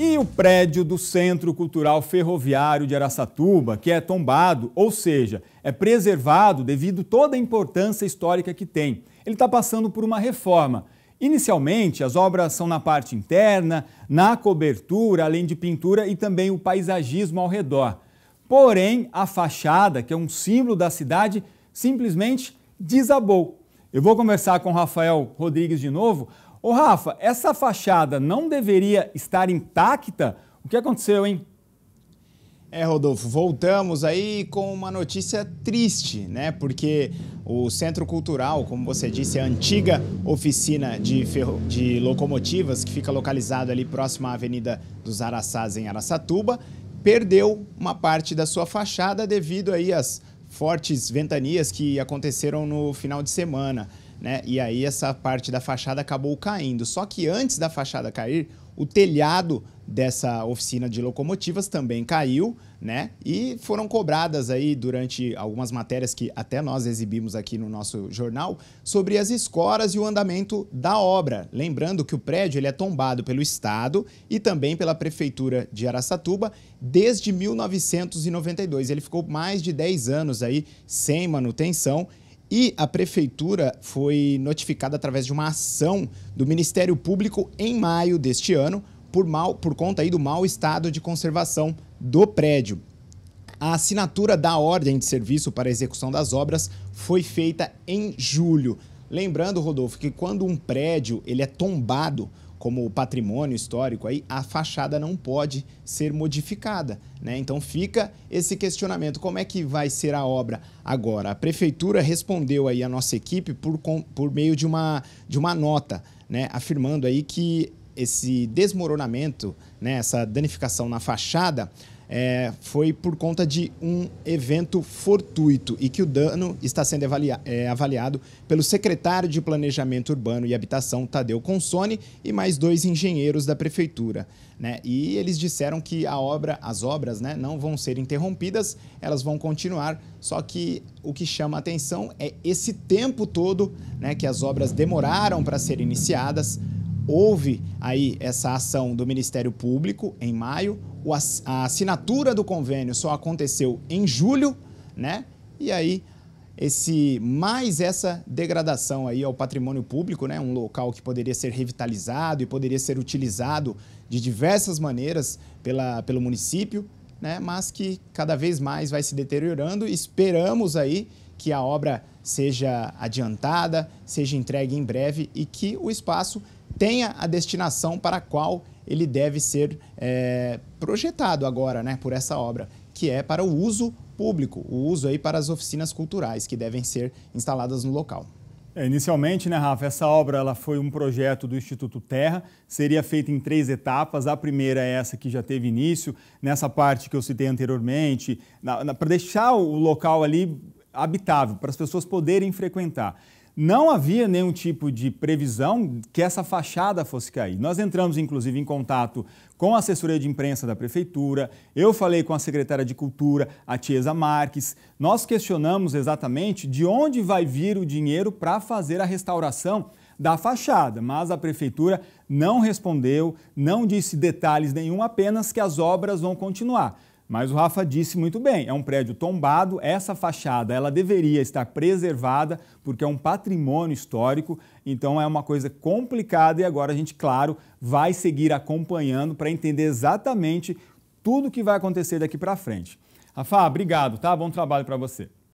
E o prédio do Centro Cultural Ferroviário de Araçatuba, que é tombado, ou seja, é preservado devido toda a importância histórica que tem. Ele está passando por uma reforma. Inicialmente, as obras são na parte interna, na cobertura, além de pintura e também o paisagismo ao redor. Porém, a fachada, que é um símbolo da cidade, simplesmente desabou. Eu vou conversar com Rafael Rodrigues de novo Ô Rafa, essa fachada não deveria estar intacta? O que aconteceu, hein? É, Rodolfo, voltamos aí com uma notícia triste, né? Porque o Centro Cultural, como você disse, é a antiga oficina de, ferro... de locomotivas que fica localizado ali próximo à Avenida dos Araçás, em Araçatuba, perdeu uma parte da sua fachada devido aí às fortes ventanias que aconteceram no final de semana né? E aí essa parte da fachada acabou caindo. Só que antes da fachada cair, o telhado dessa oficina de locomotivas também caiu, né? E foram cobradas aí durante algumas matérias que até nós exibimos aqui no nosso jornal sobre as escoras e o andamento da obra. Lembrando que o prédio ele é tombado pelo Estado e também pela Prefeitura de Araçatuba desde 1992. Ele ficou mais de 10 anos aí sem manutenção e a prefeitura foi notificada através de uma ação do Ministério Público em maio deste ano por, mal, por conta aí do mau estado de conservação do prédio. A assinatura da ordem de serviço para a execução das obras foi feita em julho. Lembrando, Rodolfo, que quando um prédio ele é tombado, como patrimônio histórico aí, a fachada não pode ser modificada, né? Então fica esse questionamento, como é que vai ser a obra agora? A prefeitura respondeu aí a nossa equipe por, por meio de uma, de uma nota, né? Afirmando aí que esse desmoronamento, né? essa danificação na fachada é, foi por conta de um evento fortuito e que o dano está sendo avalia é, avaliado pelo secretário de Planejamento Urbano e Habitação, Tadeu Consone, e mais dois engenheiros da prefeitura. Né? E eles disseram que a obra, as obras né, não vão ser interrompidas, elas vão continuar, só que o que chama atenção é esse tempo todo né, que as obras demoraram para serem iniciadas houve aí essa ação do Ministério Público em maio, a assinatura do convênio só aconteceu em julho, né? E aí esse mais essa degradação aí ao patrimônio público, né? Um local que poderia ser revitalizado e poderia ser utilizado de diversas maneiras pela, pelo município, né? Mas que cada vez mais vai se deteriorando. Esperamos aí que a obra seja adiantada, seja entregue em breve e que o espaço tenha a destinação para a qual ele deve ser é, projetado agora né, por essa obra, que é para o uso público, o uso aí para as oficinas culturais que devem ser instaladas no local. É, inicialmente, né, Rafa, essa obra ela foi um projeto do Instituto Terra, seria feita em três etapas. A primeira é essa que já teve início, nessa parte que eu citei anteriormente, para deixar o local ali habitável, para as pessoas poderem frequentar. Não havia nenhum tipo de previsão que essa fachada fosse cair. Nós entramos, inclusive, em contato com a assessoria de imprensa da prefeitura, eu falei com a secretária de Cultura, a Tiesa Marques. Nós questionamos exatamente de onde vai vir o dinheiro para fazer a restauração da fachada, mas a prefeitura não respondeu, não disse detalhes nenhum, apenas que as obras vão continuar. Mas o Rafa disse muito bem, é um prédio tombado, essa fachada ela deveria estar preservada porque é um patrimônio histórico, então é uma coisa complicada e agora a gente, claro, vai seguir acompanhando para entender exatamente tudo o que vai acontecer daqui para frente. Rafa, obrigado, tá? Bom trabalho para você.